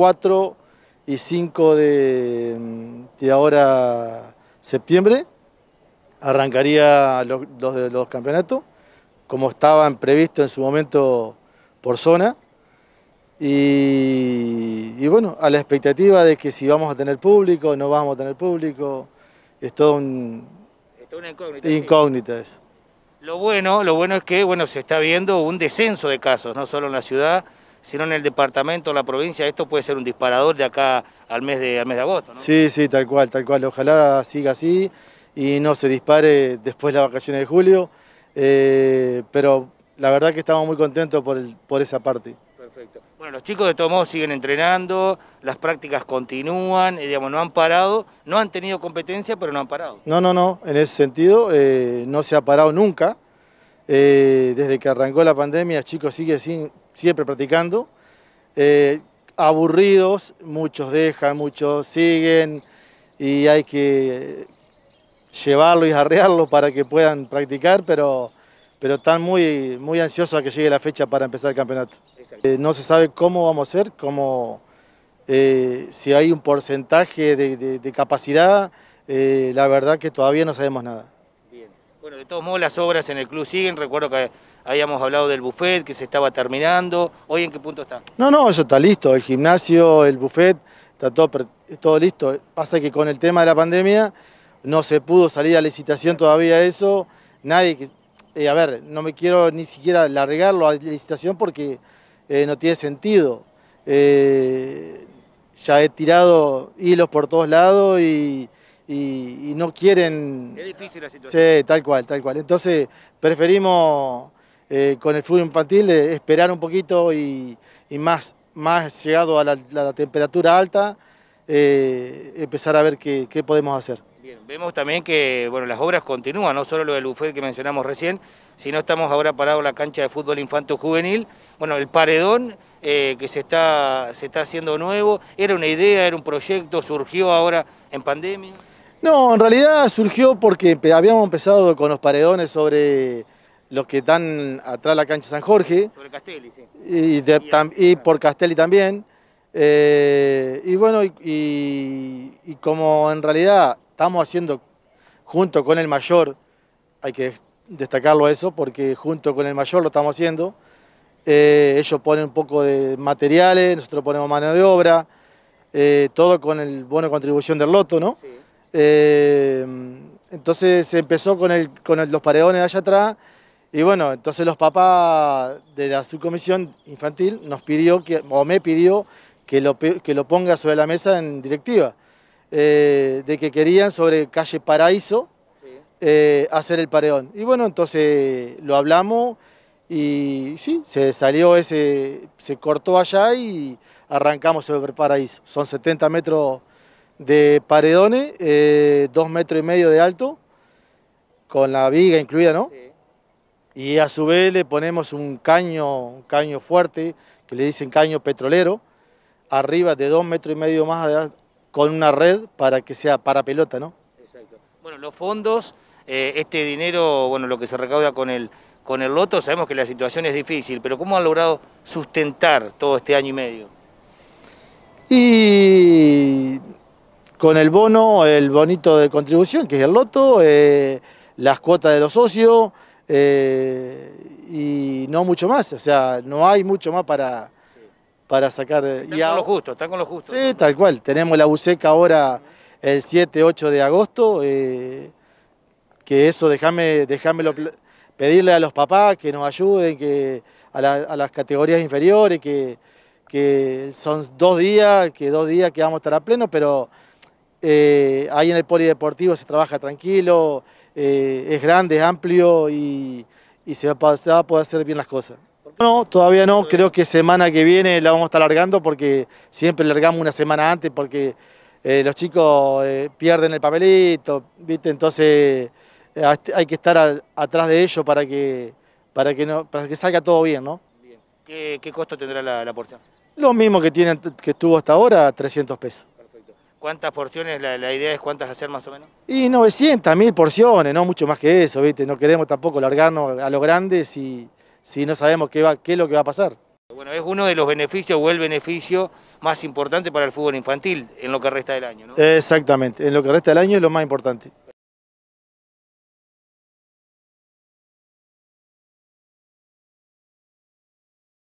4 y 5 de, ahora septiembre arrancaría los, los, campeonatos, como estaban previstos en su momento por zona. Y, bueno, a la expectativa de que si vamos a tener público, no vamos a tener público, es todo un... Es una incógnita. Lo bueno, lo bueno es que bueno, se está viendo un descenso de casos, no solo en la ciudad, sino en el departamento, en la provincia, esto puede ser un disparador de acá al mes de, al mes de agosto. Sí, sí, tal cual, tal cual. Ojalá siga así y no se dispare después de las vacaciones de julio. Eh, pero la verdad que estamos muy contentos por, por esa parte. Perfecto. Bueno, los chicos de todos modos siguen entrenando, las prácticas continúan, eh, digamos, no han parado, no han tenido competencia, pero no han parado. No, no, no, en ese sentido eh, no se ha parado nunca. desde que arrancó la pandemia, chicos sigue sin, siempre practicando. Eh, aburridos, muchos dejan, muchos siguen y hay que llevarlo y arrearlo para que puedan practicar, pero, pero están muy, muy ansiosos a que llegue la fecha para empezar el campeonato. Eh, no se sabe cómo vamos a ser, cómo, eh, si hay un porcentaje de, capacidad, la verdad que todavía no sabemos nada. Bueno, de todos modos las obras en el club siguen, recuerdo que habíamos hablado del buffet que se estaba terminando, ¿hoy en qué punto está? No, no, eso está listo, el gimnasio, el buffet, está todo, listo. Pasa que con el tema de la pandemia no se pudo salir a licitación todavía eso, nadie, que, eh, a ver, no me quiero ni siquiera largarlo a licitación porque eh, no tiene sentido. Eh, ya he tirado hilos por todos lados y, y no quieren... Es difícil la situación. Sí, tal cual, tal cual. Entonces preferimos eh, con el fútbol infantil eh, esperar un poquito y, más, llegado a la, temperatura alta, eh, empezar a ver qué, podemos hacer. vemos también que bueno, las obras continúan, no solo lo del UFED que mencionamos recién, sino estamos ahora parados en la cancha de fútbol infanto juvenil, bueno, el paredón que se está, se está haciendo nuevo, era una idea, era un proyecto, surgió ahora en pandemia. No, en realidad surgió porque habíamos empezado con los paredones sobre los que están atrás de la cancha San Jorge. Sobre Castelli, sí. Y, por Castelli también. Eh, y bueno, y, como en realidad estamos haciendo junto con el mayor, hay que destacarlo eso, porque junto con el mayor lo estamos haciendo. Eh, ellos ponen un poco de materiales, nosotros ponemos mano de obra, eh, todo con el bono contribución del loto, ¿no? Sí. entonces se empezó con, el, con los paredones allá atrás y bueno, entonces los papás de la subcomisión infantil nos pidió, que, o me pidió, que lo, ponga sobre la mesa en directiva, eh, de que querían sobre calle Paraíso eh, hacer el paredón. Y bueno, entonces lo hablamos y sí, se salió ese, se cortó allá y arrancamos sobre Paraíso. Son 70 metros de paredones, eh, dos metros y medio de alto, con la viga incluida, ¿no? Sí y a su vez le ponemos un caño, caño fuerte, que le dicen caño petrolero, arriba de dos metros y medio más allá, con una red para que sea para pelota, ¿no? Exacto. Bueno, los fondos, eh, este dinero, bueno, lo que se recauda con el, con el loto, sabemos que la situación es difícil, pero ¿cómo han logrado sustentar todo este año y medio? Y con el bono, el bonito de contribución, que es el loto, eh, las cuotas de los socios, eh, y no mucho más, o sea, no hay mucho más para, para sacar. Eh, están con lo justo, están con lo justo. Sí, tal cual. Tenemos la buceca ahora el 7, 8 de agosto, eh, que eso déjame, pedirle a los papás que nos ayuden, que a, las categorías inferiores, que, son dos días, que dos días que vamos a estar a pleno, pero ahí en el polideportivo se trabaja tranquilo, eh, es grande, es amplio y, se, va, a poder hacer bien las cosas. No, todavía no, creo que semana que viene la vamos a estar largando porque siempre largamos una semana antes porque eh, los chicos eh, pierden el papelito, ¿viste? Entonces hay que estar atrás de ellos para que, para, que no, para que salga todo bien, ¿no? ¿Qué, costo tendrá la, la porción? Lo mismo que, tienen, que estuvo hasta ahora, 300 pesos. ¿Cuántas porciones? La, idea es cuántas hacer más o menos. Y 900 mil porciones, no mucho más que eso, ¿viste? No queremos tampoco largarnos a lo grande si, si no sabemos qué, va, qué es lo que va a pasar. Bueno, es uno de los beneficios o el beneficio más importante para el fútbol infantil en lo que resta del año, ¿no? Exactamente, en lo que resta del año es lo más importante.